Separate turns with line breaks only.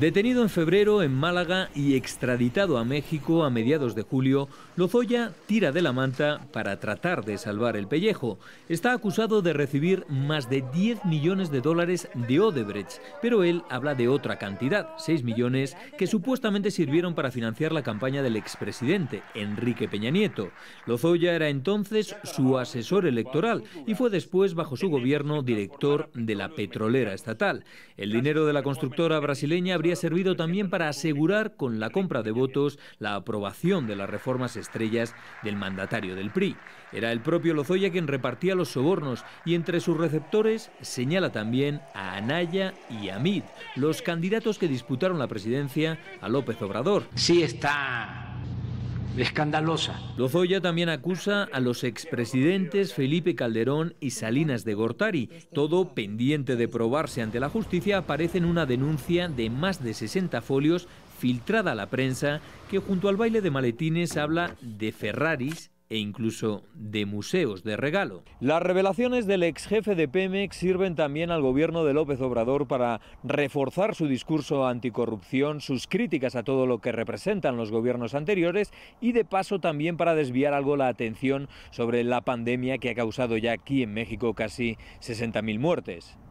Detenido en febrero en Málaga y extraditado a México a mediados de julio, Lozoya tira de la manta para tratar de salvar el pellejo. Está acusado de recibir más de 10 millones de dólares de Odebrecht, pero él habla de otra cantidad, 6 millones, que supuestamente sirvieron para financiar la campaña del expresidente, Enrique Peña Nieto. Lozoya era entonces su asesor electoral y fue después, bajo su gobierno, director de la petrolera estatal. El dinero de la constructora brasileña habría servido también para asegurar con la compra de votos la aprobación de las reformas estrellas del mandatario del PRI. Era el propio Lozoya quien repartía los sobornos y entre sus receptores señala también a Anaya y a los candidatos que disputaron la presidencia a López Obrador. Sí está escandalosa. Lozoya también acusa a los expresidentes Felipe Calderón y Salinas de Gortari. Todo pendiente de probarse ante la justicia aparece en una denuncia de más de 60 folios filtrada a la prensa que junto al baile de maletines habla de Ferraris, e incluso de museos de regalo. Las revelaciones del ex jefe de Pemex sirven también al gobierno de López Obrador para reforzar su discurso anticorrupción, sus críticas a todo lo que representan los gobiernos anteriores y de paso también para desviar algo la atención sobre la pandemia que ha causado ya aquí en México casi 60.000 muertes.